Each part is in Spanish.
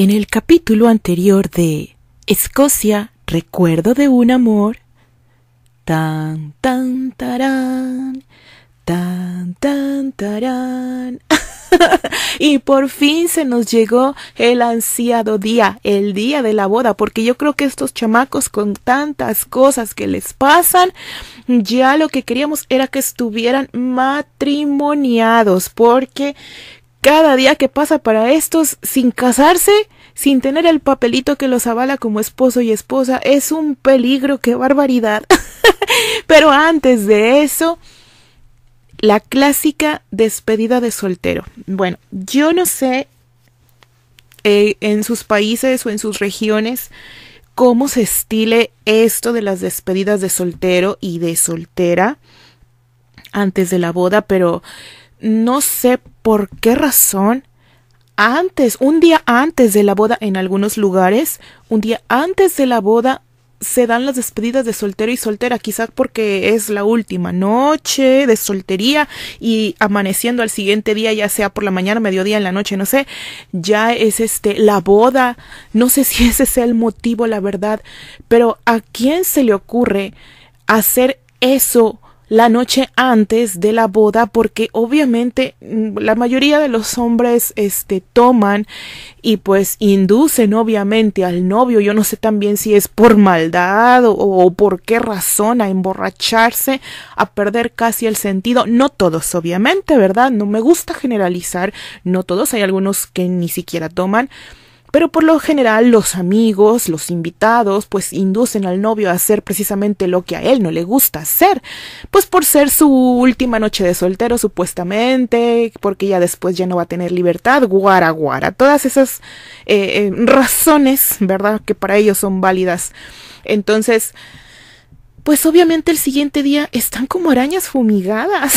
En el capítulo anterior de Escocia, recuerdo de un amor, tan tan tarán, tan tan tarán. y por fin se nos llegó el ansiado día, el día de la boda, porque yo creo que estos chamacos con tantas cosas que les pasan, ya lo que queríamos era que estuvieran matrimoniados, porque cada día que pasa para estos sin casarse, sin tener el papelito que los avala como esposo y esposa, es un peligro, qué barbaridad. Pero antes de eso, la clásica despedida de soltero. Bueno, yo no sé eh, en sus países o en sus regiones cómo se estile esto de las despedidas de soltero y de soltera antes de la boda, pero no sé por qué razón, antes, un día antes de la boda en algunos lugares, un día antes de la boda se dan las despedidas de soltero y soltera, quizás porque es la última noche de soltería y amaneciendo al siguiente día, ya sea por la mañana, mediodía, en la noche, no sé, ya es este la boda, no sé si ese sea el motivo, la verdad, pero ¿a quién se le ocurre hacer eso la noche antes de la boda porque obviamente mm, la mayoría de los hombres este toman y pues inducen obviamente al novio, yo no sé también si es por maldad o, o por qué razón a emborracharse, a perder casi el sentido, no todos obviamente, ¿verdad? No me gusta generalizar, no todos, hay algunos que ni siquiera toman pero por lo general los amigos, los invitados, pues inducen al novio a hacer precisamente lo que a él no le gusta hacer, pues por ser su última noche de soltero supuestamente, porque ya después ya no va a tener libertad, guara guara, todas esas eh, eh, razones, ¿verdad? Que para ellos son válidas. Entonces, pues obviamente el siguiente día están como arañas fumigadas.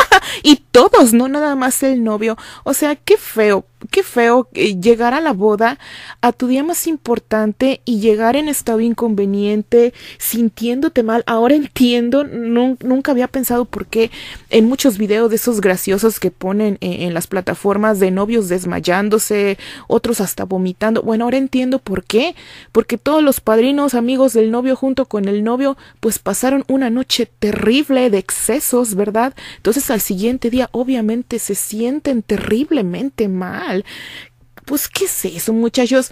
y todos, no nada más el novio. O sea, qué feo qué feo eh, llegar a la boda, a tu día más importante y llegar en estado inconveniente, sintiéndote mal. Ahora entiendo, nunca había pensado por qué en muchos videos de esos graciosos que ponen en, eh, en las plataformas de novios desmayándose, otros hasta vomitando. Bueno, ahora entiendo por qué, porque todos los padrinos, amigos del novio junto con el novio, pues pasaron una noche terrible de excesos, ¿verdad? Entonces al siguiente día obviamente se sienten terriblemente mal. Pues, ¿qué es eso, muchachos?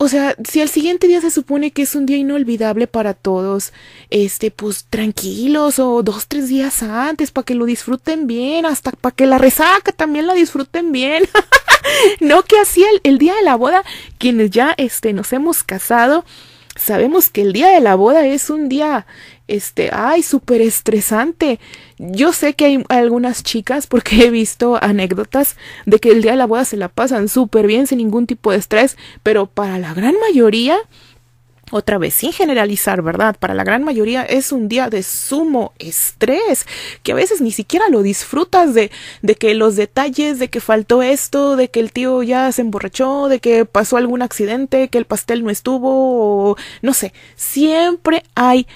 O sea, si el siguiente día se supone que es un día inolvidable para todos, este, pues tranquilos o dos, tres días antes para que lo disfruten bien, hasta para que la resaca también la disfruten bien. no que así el, día de la boda, quienes ya, este, nos hemos casado, sabemos que el día de la boda es un día, este, ay, súper estresante. Yo sé que hay algunas chicas, porque he visto anécdotas de que el día de la boda se la pasan súper bien, sin ningún tipo de estrés, pero para la gran mayoría, otra vez, sin generalizar, ¿verdad? Para la gran mayoría es un día de sumo estrés, que a veces ni siquiera lo disfrutas de, que los detalles, de que faltó esto, de que el tío ya se emborrachó, de que pasó algún accidente, que el pastel no estuvo, o no sé, siempre hay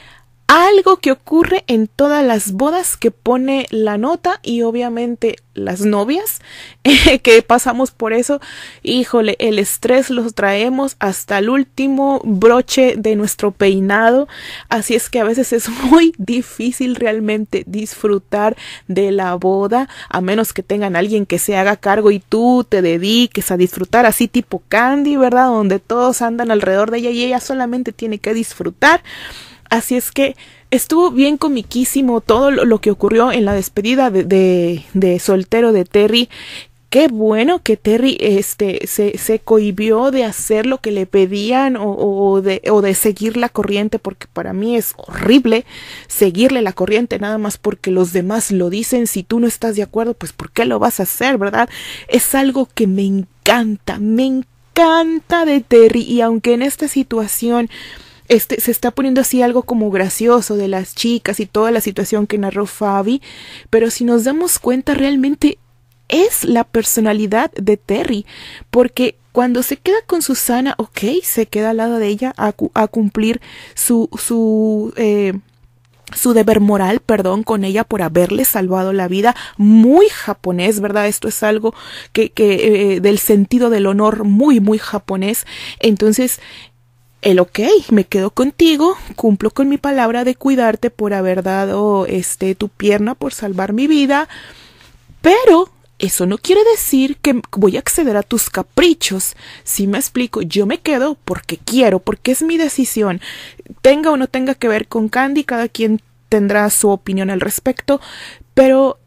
algo que ocurre en todas las bodas que pone la nota y obviamente las novias que pasamos por eso. Híjole, el estrés los traemos hasta el último broche de nuestro peinado. Así es que a veces es muy difícil realmente disfrutar de la boda, a menos que tengan alguien que se haga cargo y tú te dediques a disfrutar así tipo Candy, ¿verdad? Donde todos andan alrededor de ella y ella solamente tiene que disfrutar. Así es que estuvo bien comiquísimo todo lo, que ocurrió en la despedida de, soltero de Terry. Qué bueno que Terry este, se, cohibió de hacer lo que le pedían o, de, o de seguir la corriente, porque para mí es horrible seguirle la corriente nada más porque los demás lo dicen. Si tú no estás de acuerdo, pues ¿por qué lo vas a hacer, verdad? Es algo que me encanta, me encanta de Terry y aunque en esta situación este, se está poniendo así algo como gracioso de las chicas y toda la situación que narró Fabi, pero si nos damos cuenta realmente es la personalidad de Terry, porque cuando se queda con Susana, ok, se queda al lado de ella a, cumplir su, su, eh, su deber moral, perdón, con ella por haberle salvado la vida, muy japonés, ¿verdad? Esto es algo que, que eh, del sentido del honor muy, muy japonés. Entonces, el ok, me quedo contigo, cumplo con mi palabra de cuidarte por haber dado este tu pierna por salvar mi vida, pero eso no quiere decir que voy a acceder a tus caprichos. Si me explico, yo me quedo porque quiero, porque es mi decisión. Tenga o no tenga que ver con Candy, cada quien tendrá su opinión al respecto, pero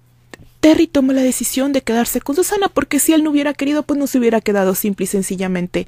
Terry tomó la decisión de quedarse con Susana porque si él no hubiera querido, pues no se hubiera quedado simple y sencillamente.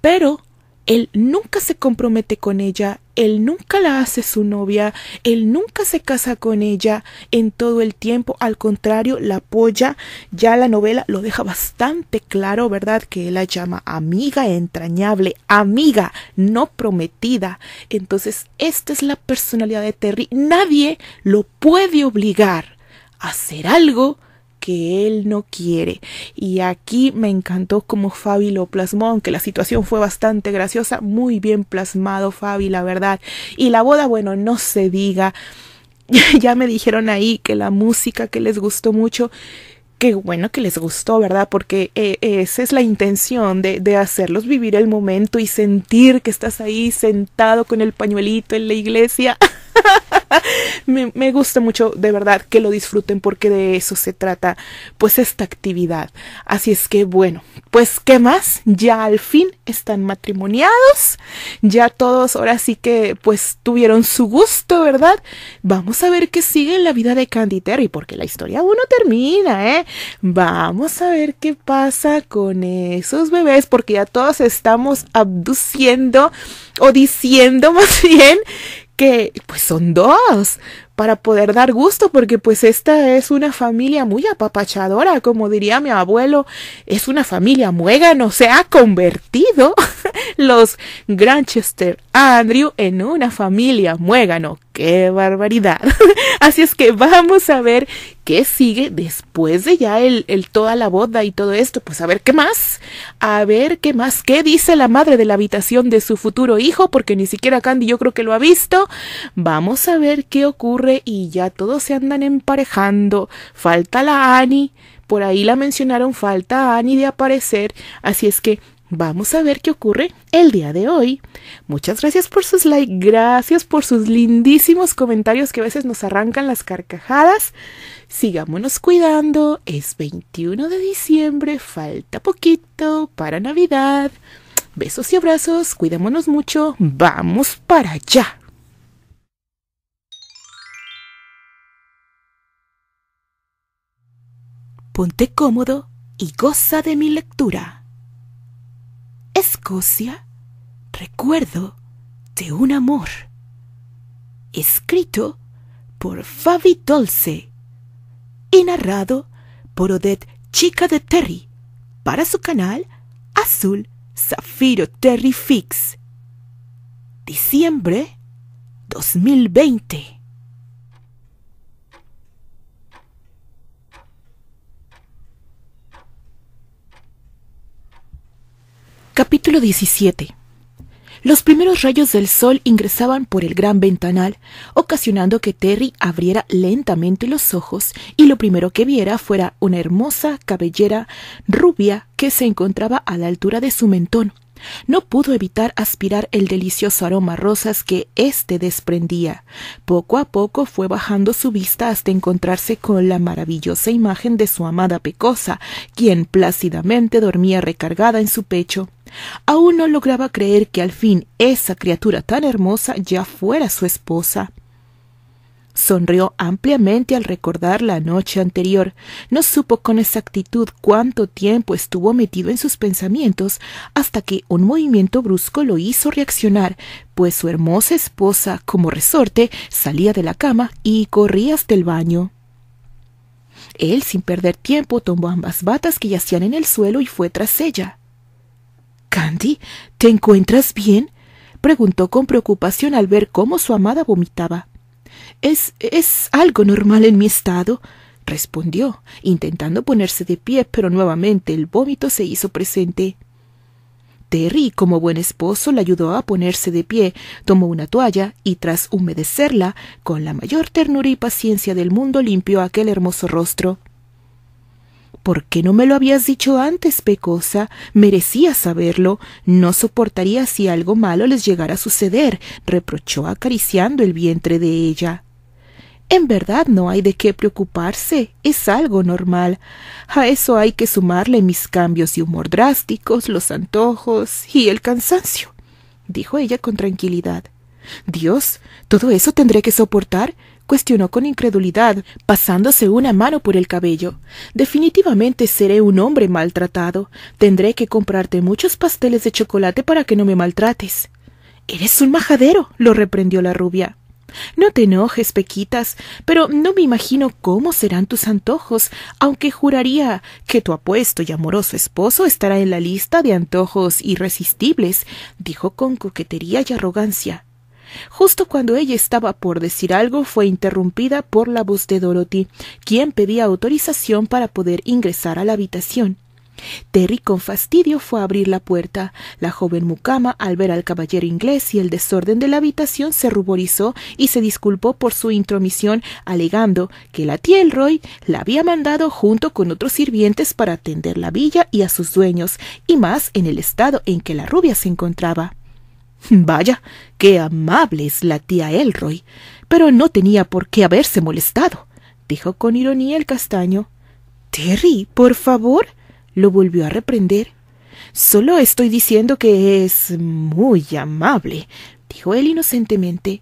Pero él nunca se compromete con ella, él nunca la hace su novia, él nunca se casa con ella en todo el tiempo, al contrario, la apoya. Ya la novela lo deja bastante claro, ¿verdad? Que él la llama amiga entrañable, amiga no prometida. Entonces, esta es la personalidad de Terry. Nadie lo puede obligar a hacer algo que él no quiere. Y aquí me encantó como Fabi lo plasmó, aunque la situación fue bastante graciosa, muy bien plasmado Fabi, la verdad. Y la boda, bueno, no se diga. ya me dijeron ahí que la música que les gustó mucho qué bueno que les gustó, ¿verdad? Porque eh, esa es la intención de, de, hacerlos vivir el momento y sentir que estás ahí sentado con el pañuelito en la iglesia. me, gusta mucho, de verdad, que lo disfruten porque de eso se trata, pues, esta actividad. Así es que, bueno, pues, ¿qué más? Ya al fin están matrimoniados, ya todos ahora sí que, pues, tuvieron su gusto, ¿verdad? Vamos a ver qué sigue en la vida de Candy Terry, porque la historia aún no termina, ¿eh? Vamos a ver qué pasa con esos bebés, porque ya todos estamos abduciendo o diciendo más bien que pues son dos para poder dar gusto porque pues esta es una familia muy apapachadora como diría mi abuelo es una familia muega no se ha convertido los Granchester Andrew en una familia muégano. ¡Qué barbaridad! Así es que vamos a ver qué sigue después de ya el, el, toda la boda y todo esto. Pues a ver qué más. A ver qué más. ¿Qué dice la madre de la habitación de su futuro hijo? Porque ni siquiera Candy yo creo que lo ha visto. Vamos a ver qué ocurre y ya todos se andan emparejando. Falta la Annie. Por ahí la mencionaron, falta Annie de aparecer. Así es que Vamos a ver qué ocurre el día de hoy. Muchas gracias por sus likes, gracias por sus lindísimos comentarios que a veces nos arrancan las carcajadas. Sigámonos cuidando, es 21 de diciembre, falta poquito para Navidad. Besos y abrazos, cuidémonos mucho, vamos para allá. Ponte cómodo y goza de mi lectura. Escocia, recuerdo de un amor. Escrito por Fabi Dolce y narrado por Odette Chica de Terry para su canal Azul Zafiro Terry Fix. Diciembre 2020. Capítulo 17. Los primeros rayos del sol ingresaban por el gran ventanal, ocasionando que Terry abriera lentamente los ojos y lo primero que viera fuera una hermosa cabellera rubia que se encontraba a la altura de su mentón. No pudo evitar aspirar el delicioso aroma a rosas que éste desprendía. Poco a poco fue bajando su vista hasta encontrarse con la maravillosa imagen de su amada Pecosa, quien plácidamente dormía recargada en su pecho. Aún no lograba creer que al fin esa criatura tan hermosa ya fuera su esposa. Sonrió ampliamente al recordar la noche anterior. No supo con exactitud cuánto tiempo estuvo metido en sus pensamientos hasta que un movimiento brusco lo hizo reaccionar, pues su hermosa esposa, como resorte, salía de la cama y corría hasta el baño. Él, sin perder tiempo, tomó ambas batas que yacían en el suelo y fue tras ella. Candy, ¿te encuentras bien? preguntó con preocupación al ver cómo su amada vomitaba. Es. es algo normal en mi estado respondió, intentando ponerse de pie, pero nuevamente el vómito se hizo presente. Terry, como buen esposo, la ayudó a ponerse de pie, tomó una toalla y, tras humedecerla, con la mayor ternura y paciencia del mundo limpió aquel hermoso rostro. ¿Por qué no me lo habías dicho antes, Pecosa? Merecía saberlo. No soportaría si algo malo les llegara a suceder, reprochó acariciando el vientre de ella. En verdad no hay de qué preocuparse, es algo normal. A eso hay que sumarle mis cambios de humor drásticos, los antojos y el cansancio, dijo ella con tranquilidad. Dios, todo eso tendré que soportar cuestionó con incredulidad, pasándose una mano por el cabello. Definitivamente seré un hombre maltratado. Tendré que comprarte muchos pasteles de chocolate para que no me maltrates. Eres un majadero, lo reprendió la rubia. No te enojes, Pequitas, pero no me imagino cómo serán tus antojos, aunque juraría que tu apuesto y amoroso esposo estará en la lista de antojos irresistibles, dijo con coquetería y arrogancia. Justo cuando ella estaba por decir algo, fue interrumpida por la voz de Dorothy, quien pedía autorización para poder ingresar a la habitación. Terry con fastidio fue a abrir la puerta. La joven mucama, al ver al caballero inglés y el desorden de la habitación, se ruborizó y se disculpó por su intromisión, alegando que la tía Elroy la había mandado junto con otros sirvientes para atender la villa y a sus dueños, y más en el estado en que la rubia se encontraba. Vaya, qué amable es la tía Elroy. Pero no tenía por qué haberse molestado, dijo con ironía el castaño. Terry, por favor. lo volvió a reprender. Solo estoy diciendo que es muy amable, dijo él inocentemente.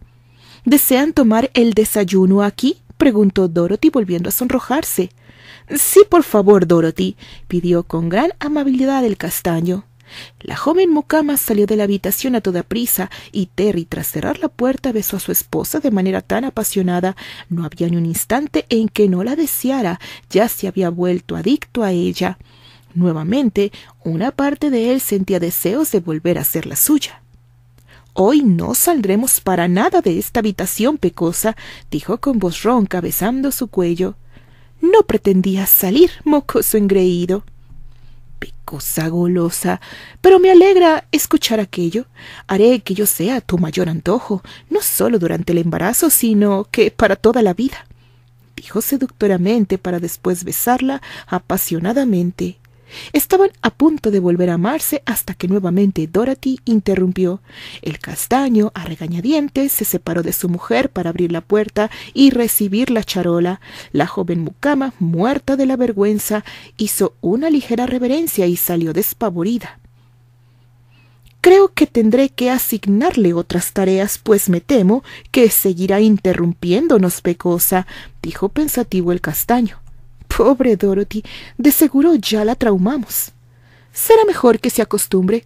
¿Desean tomar el desayuno aquí? preguntó Dorothy volviendo a sonrojarse. Sí, por favor, Dorothy, pidió con gran amabilidad el castaño. La joven Mocama salió de la habitación a toda prisa y Terry, tras cerrar la puerta, besó a su esposa de manera tan apasionada. No había ni un instante en que no la deseara, ya se había vuelto adicto a ella. Nuevamente, una parte de él sentía deseos de volver a ser la suya. Hoy no saldremos para nada de esta habitación pecosa, dijo con voz ronca, besando su cuello. No pretendías salir, mocoso engreído. Cosa golosa. Pero me alegra escuchar aquello. Haré que yo sea tu mayor antojo, no solo durante el embarazo, sino que para toda la vida dijo seductoramente para después besarla apasionadamente Estaban a punto de volver a amarse hasta que nuevamente Dorothy interrumpió. El castaño, a regañadientes, se separó de su mujer para abrir la puerta y recibir la charola. La joven mucama, muerta de la vergüenza, hizo una ligera reverencia y salió despavorida. Creo que tendré que asignarle otras tareas, pues me temo que seguirá interrumpiéndonos, Pecosa, dijo pensativo el castaño. Pobre Dorothy, de seguro ya la traumamos. Será mejor que se acostumbre.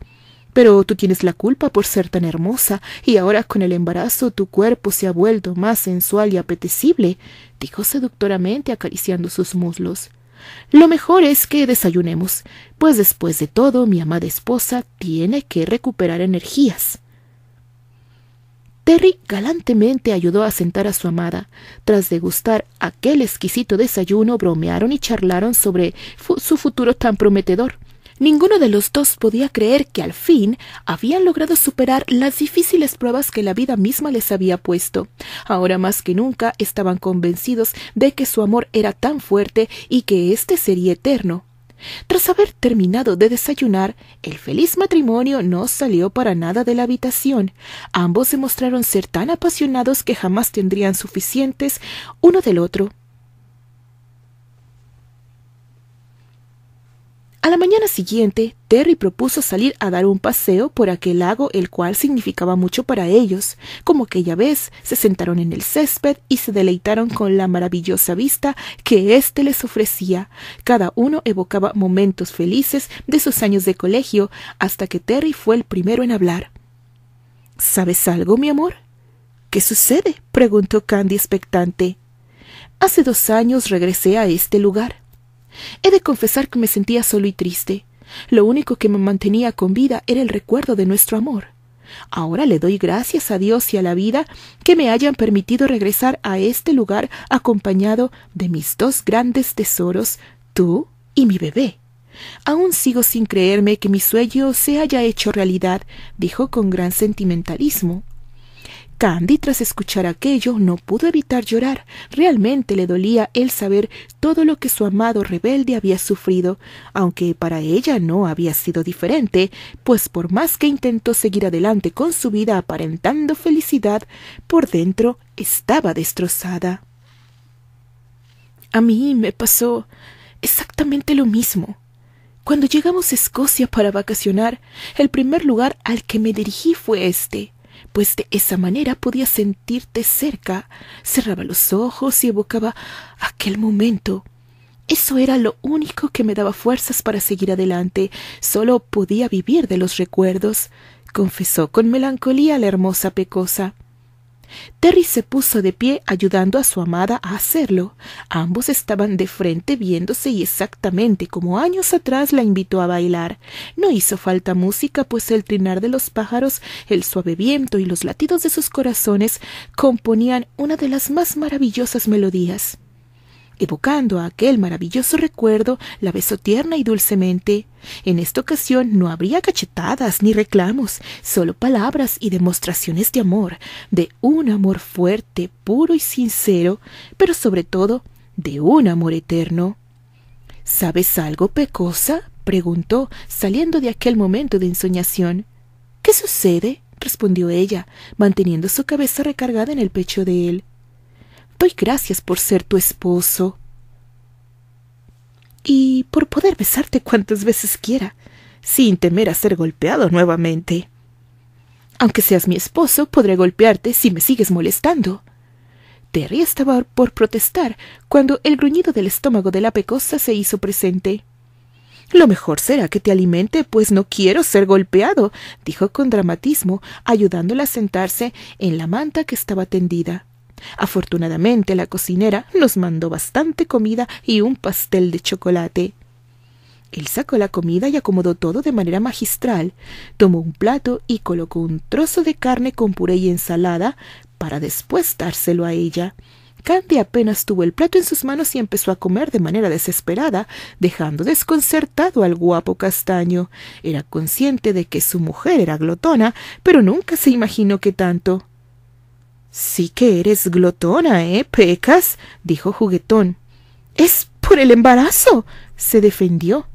Pero tú tienes la culpa por ser tan hermosa, y ahora con el embarazo tu cuerpo se ha vuelto más sensual y apetecible, dijo seductoramente acariciando sus muslos. Lo mejor es que desayunemos, pues después de todo mi amada esposa tiene que recuperar energías. Terry galantemente ayudó a sentar a su amada. Tras degustar aquel exquisito desayuno, bromearon y charlaron sobre su futuro tan prometedor. Ninguno de los dos podía creer que al fin habían logrado superar las difíciles pruebas que la vida misma les había puesto. Ahora más que nunca estaban convencidos de que su amor era tan fuerte y que éste sería eterno. Tras haber terminado de desayunar, el feliz matrimonio no salió para nada de la habitación. Ambos demostraron ser tan apasionados que jamás tendrían suficientes uno del otro A la mañana siguiente, Terry propuso salir a dar un paseo por aquel lago el cual significaba mucho para ellos. Como aquella vez, se sentaron en el césped y se deleitaron con la maravillosa vista que éste les ofrecía. Cada uno evocaba momentos felices de sus años de colegio hasta que Terry fue el primero en hablar. ¿Sabes algo, mi amor? ¿Qué sucede? preguntó Candy expectante. Hace dos años regresé a este lugar He de confesar que me sentía solo y triste. Lo único que me mantenía con vida era el recuerdo de nuestro amor. Ahora le doy gracias a Dios y a la vida que me hayan permitido regresar a este lugar acompañado de mis dos grandes tesoros, tú y mi bebé. Aún sigo sin creerme que mi sueño se haya hecho realidad, dijo con gran sentimentalismo Candy, tras escuchar aquello, no pudo evitar llorar. Realmente le dolía el saber todo lo que su amado rebelde había sufrido, aunque para ella no había sido diferente, pues por más que intentó seguir adelante con su vida aparentando felicidad, por dentro estaba destrozada. A mí me pasó exactamente lo mismo. Cuando llegamos a Escocia para vacacionar, el primer lugar al que me dirigí fue este pues de esa manera podía sentirte cerca. Cerraba los ojos y evocaba aquel momento. Eso era lo único que me daba fuerzas para seguir adelante. Solo podía vivir de los recuerdos, confesó con melancolía la hermosa pecosa. Terry se puso de pie ayudando a su amada a hacerlo. Ambos estaban de frente viéndose y exactamente como años atrás la invitó a bailar. No hizo falta música, pues el trinar de los pájaros, el suave viento y los latidos de sus corazones componían una de las más maravillosas melodías. Evocando aquel maravilloso recuerdo, la besó tierna y dulcemente. En esta ocasión no habría cachetadas ni reclamos, solo palabras y demostraciones de amor, de un amor fuerte, puro y sincero, pero sobre todo de un amor eterno. ¿Sabes algo, Pecosa? preguntó, saliendo de aquel momento de ensoñación. ¿Qué sucede? respondió ella, manteniendo su cabeza recargada en el pecho de él. Doy gracias por ser tu esposo. Y por poder besarte cuantas veces quiera, sin temer a ser golpeado nuevamente. Aunque seas mi esposo, podré golpearte si me sigues molestando. Terry estaba por protestar cuando el gruñido del estómago de la pecosa se hizo presente. Lo mejor será que te alimente, pues no quiero ser golpeado, dijo con dramatismo, ayudándola a sentarse en la manta que estaba tendida. Afortunadamente la cocinera nos mandó bastante comida y un pastel de chocolate. Él sacó la comida y acomodó todo de manera magistral. Tomó un plato y colocó un trozo de carne con puré y ensalada para después dárselo a ella. Candy apenas tuvo el plato en sus manos y empezó a comer de manera desesperada, dejando desconcertado al guapo castaño. Era consciente de que su mujer era glotona, pero nunca se imaginó que tanto. Sí que eres glotona, ¿eh? Pecas, dijo juguetón. Es por el embarazo, se defendió.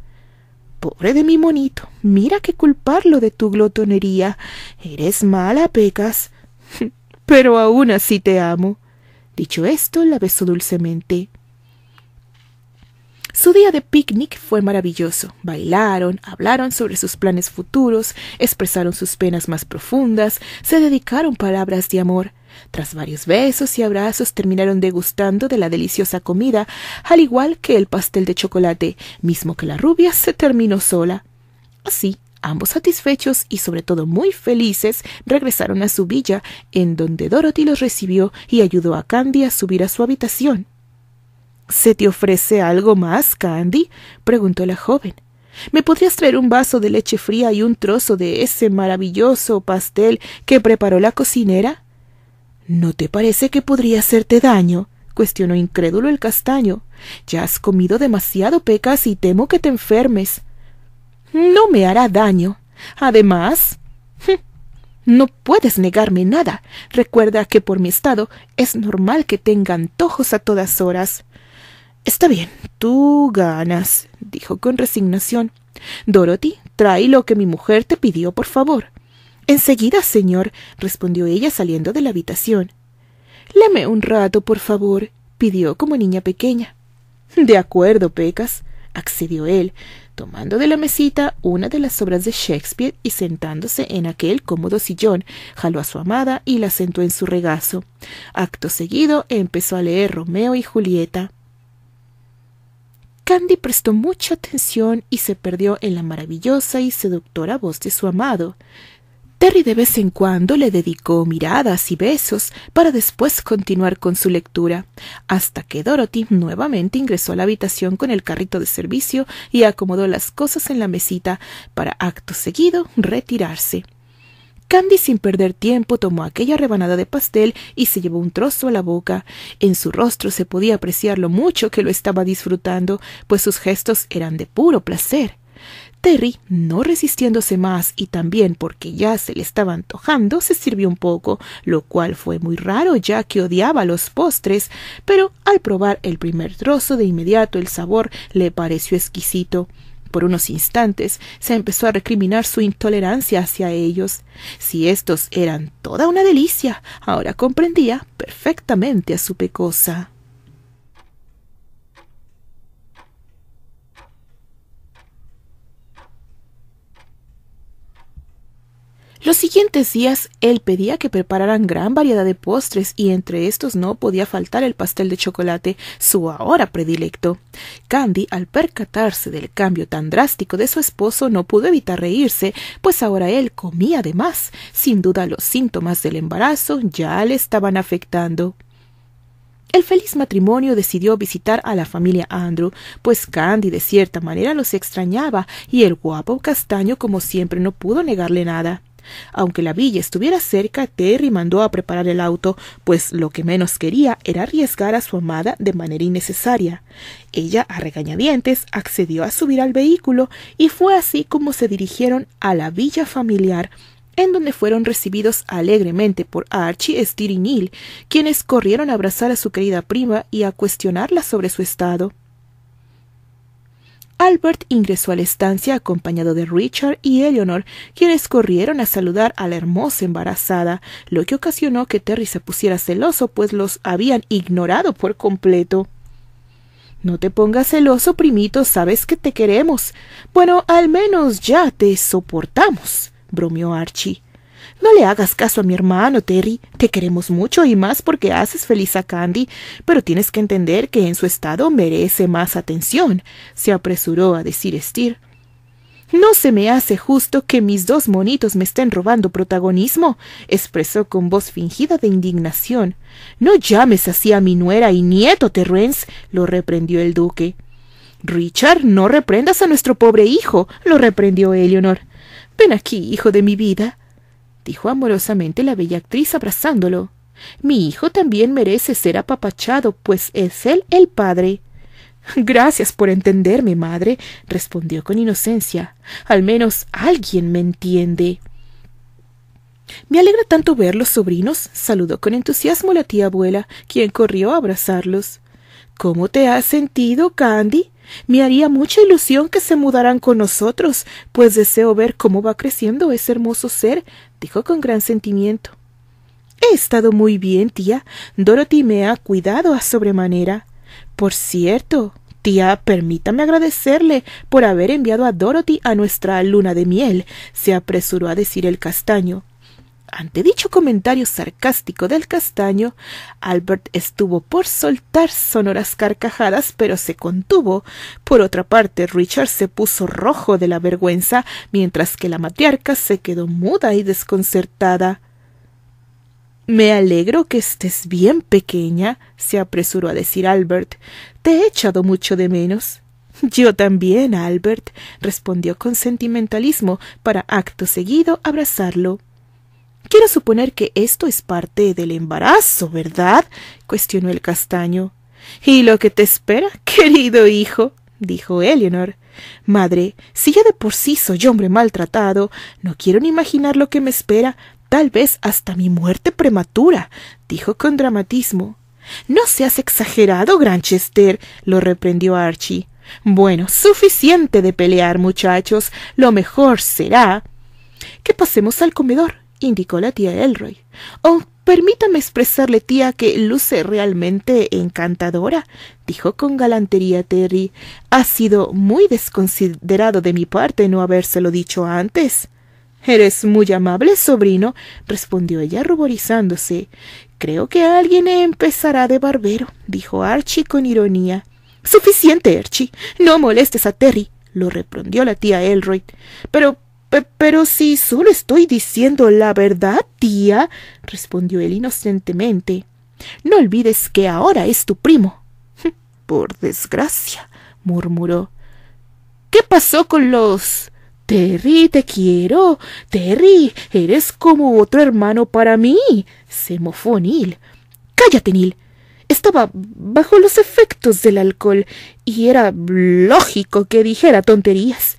Pobre de mi monito, mira que culparlo de tu glotonería. Eres mala, Pecas. Pero aún así te amo. Dicho esto, la besó dulcemente. Su día de picnic fue maravilloso. Bailaron, hablaron sobre sus planes futuros, expresaron sus penas más profundas, se dedicaron palabras de amor. Tras varios besos y abrazos terminaron degustando de la deliciosa comida, al igual que el pastel de chocolate, mismo que la rubia se terminó sola. Así, ambos satisfechos y sobre todo muy felices, regresaron a su villa, en donde Dorothy los recibió y ayudó a Candy a subir a su habitación. ¿Se te ofrece algo más, Candy? preguntó la joven. ¿Me podrías traer un vaso de leche fría y un trozo de ese maravilloso pastel que preparó la cocinera? ¿No te parece que podría hacerte daño? cuestionó incrédulo el castaño. Ya has comido demasiado, Pecas, y temo que te enfermes. No me hará daño. Además. Hm, no puedes negarme nada. Recuerda que por mi estado es normal que tenga antojos a todas horas. Está bien, tú ganas, dijo con resignación. Dorothy, trae lo que mi mujer te pidió, por favor. Enseguida, señor, respondió ella saliendo de la habitación. Leme un rato, por favor, pidió como niña pequeña. De acuerdo, Pecas, accedió él, tomando de la mesita una de las obras de Shakespeare y sentándose en aquel cómodo sillón, jaló a su amada y la sentó en su regazo. Acto seguido empezó a leer Romeo y Julieta. Candy prestó mucha atención y se perdió en la maravillosa y seductora voz de su amado. Terry de vez en cuando le dedicó miradas y besos para después continuar con su lectura, hasta que Dorothy nuevamente ingresó a la habitación con el carrito de servicio y acomodó las cosas en la mesita para acto seguido retirarse. Candy sin perder tiempo tomó aquella rebanada de pastel y se llevó un trozo a la boca. En su rostro se podía apreciar lo mucho que lo estaba disfrutando, pues sus gestos eran de puro placer. Terry, no resistiéndose más y también porque ya se le estaba antojando, se sirvió un poco, lo cual fue muy raro ya que odiaba los postres, pero al probar el primer trozo de inmediato el sabor le pareció exquisito. Por unos instantes se empezó a recriminar su intolerancia hacia ellos. Si estos eran toda una delicia, ahora comprendía perfectamente a su pecosa. Los siguientes días él pedía que prepararan gran variedad de postres y entre estos no podía faltar el pastel de chocolate, su ahora predilecto. Candy, al percatarse del cambio tan drástico de su esposo, no pudo evitar reírse, pues ahora él comía de más. Sin duda los síntomas del embarazo ya le estaban afectando. El feliz matrimonio decidió visitar a la familia Andrew, pues Candy de cierta manera los extrañaba y el guapo castaño como siempre no pudo negarle nada. Aunque la villa estuviera cerca, Terry mandó a preparar el auto, pues lo que menos quería era arriesgar a su amada de manera innecesaria. Ella, a regañadientes, accedió a subir al vehículo y fue así como se dirigieron a la villa familiar, en donde fueron recibidos alegremente por Archie, Steer y Neil, quienes corrieron a abrazar a su querida prima y a cuestionarla sobre su estado. Albert ingresó a la estancia acompañado de Richard y Eleanor, quienes corrieron a saludar a la hermosa embarazada, lo que ocasionó que Terry se pusiera celoso, pues los habían ignorado por completo. No te pongas celoso, primito, sabes que te queremos. Bueno, al menos ya te soportamos, bromeó Archie. No le hagas caso a mi hermano, Terry. Te queremos mucho y más porque haces feliz a Candy, pero tienes que entender que en su estado merece más atención, se apresuró a decir Steer. No se me hace justo que mis dos monitos me estén robando protagonismo, expresó con voz fingida de indignación. No llames así a mi nuera y nieto, Terrence, lo reprendió el duque. Richard, no reprendas a nuestro pobre hijo, lo reprendió Eleanor. Ven aquí, hijo de mi vida, dijo amorosamente la bella actriz abrazándolo. Mi hijo también merece ser apapachado, pues es él el padre. Gracias por entenderme, madre, respondió con inocencia. Al menos alguien me entiende. Me alegra tanto ver los sobrinos, saludó con entusiasmo la tía abuela, quien corrió a abrazarlos. ¿Cómo te has sentido, Candy? Me haría mucha ilusión que se mudaran con nosotros, pues deseo ver cómo va creciendo ese hermoso ser, dijo con gran sentimiento. He estado muy bien, tía. Dorothy me ha cuidado a sobremanera. Por cierto, Tía, permítame agradecerle por haber enviado a Dorothy a nuestra luna de miel, se apresuró a decir el castaño. Ante dicho comentario sarcástico del castaño, Albert estuvo por soltar sonoras carcajadas, pero se contuvo. Por otra parte, Richard se puso rojo de la vergüenza, mientras que la matriarca se quedó muda y desconcertada. Me alegro que estés bien, pequeña, se apresuró a decir Albert. Te he echado mucho de menos. Yo también, Albert, respondió con sentimentalismo, para acto seguido abrazarlo. Quiero suponer que esto es parte del embarazo, ¿verdad? cuestionó el castaño. ¿Y lo que te espera, querido hijo? dijo Eleanor. Madre, si ya de por sí soy hombre maltratado, no quiero ni imaginar lo que me espera, tal vez hasta mi muerte prematura, dijo con dramatismo. No seas exagerado, Granchester, lo reprendió Archie. Bueno, suficiente de pelear, muchachos. Lo mejor será que pasemos al comedor, indicó la tía Elroy. Oh, permítame expresarle, tía, que luce realmente encantadora, dijo con galantería Terry. Ha sido muy desconsiderado de mi parte no habérselo dicho antes. Eres muy amable, sobrino, respondió ella ruborizándose. Creo que alguien empezará de barbero, dijo Archie con ironía. Suficiente, Archie. No molestes a Terry, lo reprendió la tía Elroy. Pero pero si solo estoy diciendo la verdad, tía, respondió él inocentemente. No olvides que ahora es tu primo. Por desgracia, murmuró. ¿Qué pasó con los... Terry, te quiero. Terry, eres como otro hermano para mí. se mofó Neil. Cállate, Neil. Estaba bajo los efectos del alcohol y era lógico que dijera tonterías.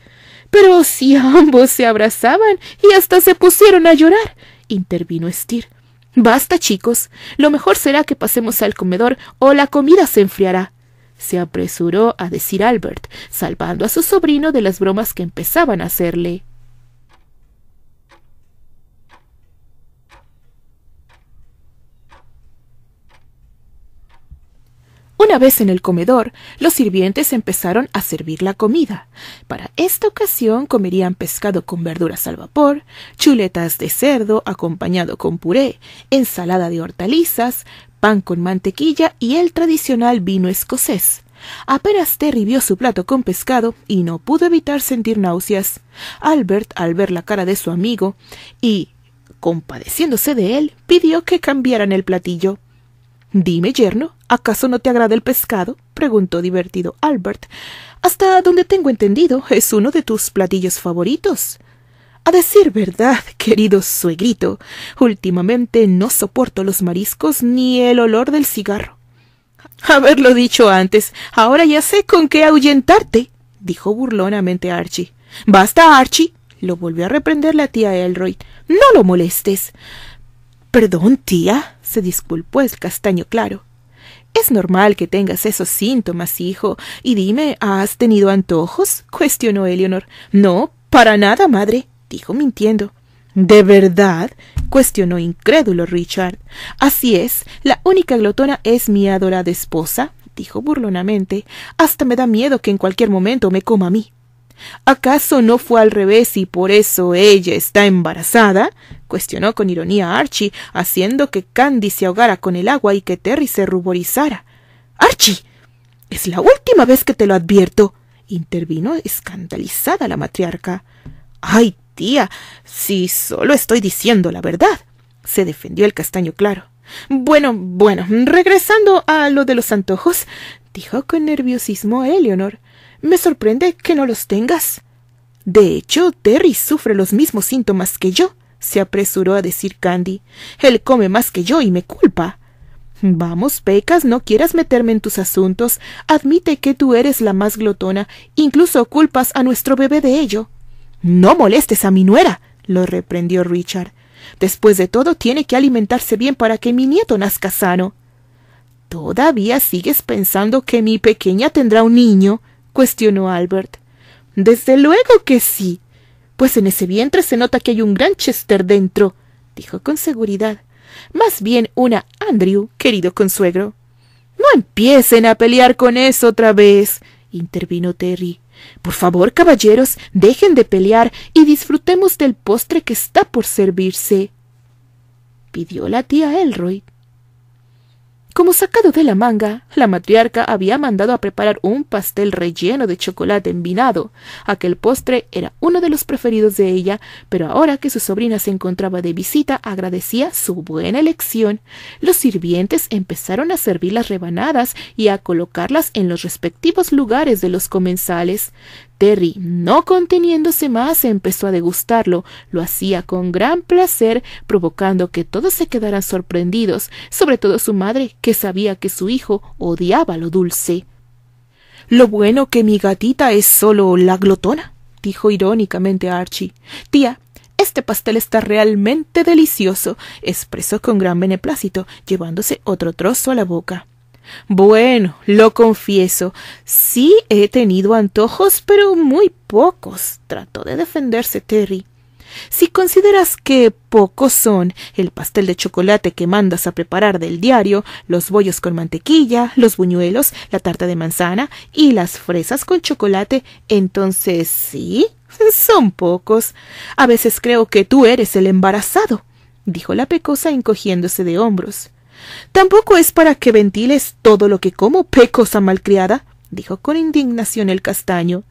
Pero si ambos se abrazaban y hasta se pusieron a llorar, intervino Estir. Basta, chicos. Lo mejor será que pasemos al comedor o la comida se enfriará. Se apresuró a decir Albert, salvando a su sobrino de las bromas que empezaban a hacerle. vez en el comedor, los sirvientes empezaron a servir la comida. Para esta ocasión comerían pescado con verduras al vapor, chuletas de cerdo acompañado con puré, ensalada de hortalizas, pan con mantequilla y el tradicional vino escocés. Apenas Terry vio su plato con pescado y no pudo evitar sentir náuseas. Albert, al ver la cara de su amigo y compadeciéndose de él, pidió que cambiaran el platillo. Dime, yerno, ¿acaso no te agrada el pescado? preguntó divertido Albert. Hasta donde tengo entendido, es uno de tus platillos favoritos. A decir verdad, querido suegrito, últimamente no soporto los mariscos ni el olor del cigarro. Haberlo dicho antes, ahora ya sé con qué ahuyentarte, dijo burlonamente Archie. Basta, Archie, lo volvió a reprender la tía Elroy. No lo molestes. Perdón, tía, se disculpó el castaño claro. Es normal que tengas esos síntomas, hijo. Y dime, ¿has tenido antojos? cuestionó Eleonor. No, para nada, madre, dijo mintiendo. ¿De verdad? cuestionó incrédulo Richard. Así es, la única glotona es mi adorada esposa, dijo burlonamente. Hasta me da miedo que en cualquier momento me coma a mí. ¿Acaso no fue al revés y por eso ella está embarazada? cuestionó con ironía Archie, haciendo que Candy se ahogara con el agua y que Terry se ruborizara. Archie. Es la última vez que te lo advierto. intervino escandalizada la matriarca. Ay, tía. Si solo estoy diciendo la verdad. se defendió el castaño claro. Bueno, bueno, regresando a lo de los antojos, dijo con nerviosismo Eleonor. Me sorprende que no los tengas. De hecho, Terry sufre los mismos síntomas que yo, se apresuró a decir Candy. Él come más que yo y me culpa. Vamos, Pecas, no quieras meterme en tus asuntos. Admite que tú eres la más glotona. Incluso culpas a nuestro bebé de ello. No molestes a mi nuera, lo reprendió Richard. Después de todo, tiene que alimentarse bien para que mi nieto nazca sano. ¿Todavía sigues pensando que mi pequeña tendrá un niño? cuestionó Albert. Desde luego que sí. Pues en ese vientre se nota que hay un gran chester dentro, dijo con seguridad. Más bien una Andrew, querido consuegro. No empiecen a pelear con eso otra vez, intervino Terry. Por favor, caballeros, dejen de pelear y disfrutemos del postre que está por servirse. Pidió la tía Elroy como sacado de la manga, la matriarca había mandado a preparar un pastel relleno de chocolate envinado. Aquel postre era uno de los preferidos de ella, pero ahora que su sobrina se encontraba de visita agradecía su buena elección. Los sirvientes empezaron a servir las rebanadas y a colocarlas en los respectivos lugares de los comensales. Terry, no conteniéndose más, empezó a degustarlo. Lo hacía con gran placer, provocando que todos se quedaran sorprendidos, sobre todo su madre, que sabía que su hijo odiaba lo dulce. Lo bueno que mi gatita es solo la glotona, dijo irónicamente Archie. Tía, este pastel está realmente delicioso, expresó con gran beneplácito, llevándose otro trozo a la boca. Bueno, lo confieso, sí he tenido antojos, pero muy pocos, trató de defenderse Terry. Si consideras que pocos son el pastel de chocolate que mandas a preparar del diario, los bollos con mantequilla, los buñuelos, la tarta de manzana y las fresas con chocolate, entonces sí, son pocos. A veces creo que tú eres el embarazado, dijo la pecosa encogiéndose de hombros. Tampoco es para que ventiles todo lo que como, pecosa malcriada dijo con indignación el castaño.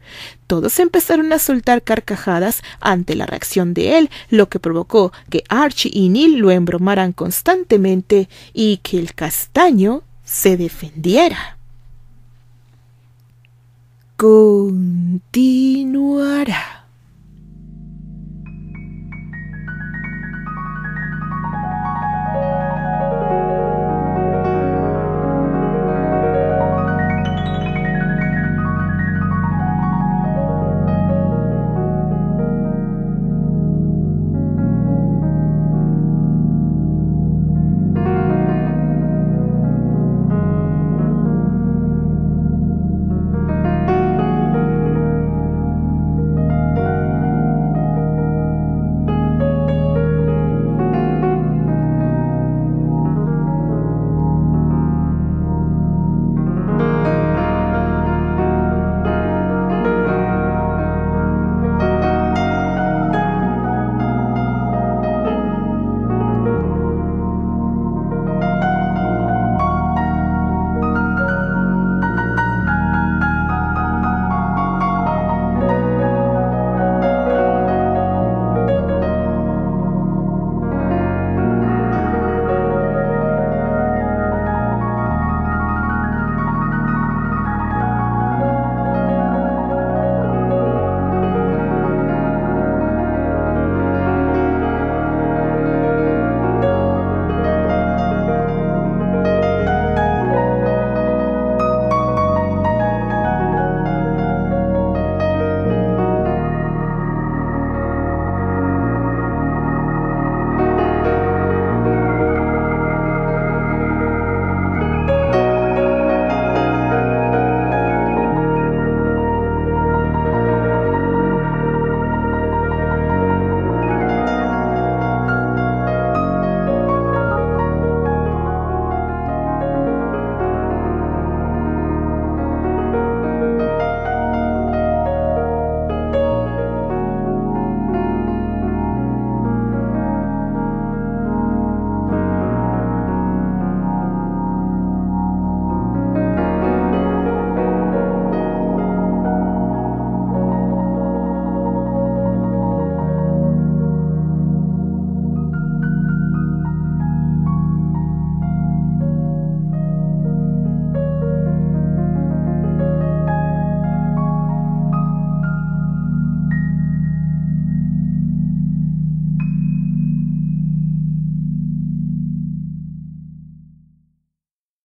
Todos empezaron a soltar carcajadas ante la reacción de él, lo que provocó que Archie y Neil lo embromaran constantemente y que el castaño se defendiera. Continuará.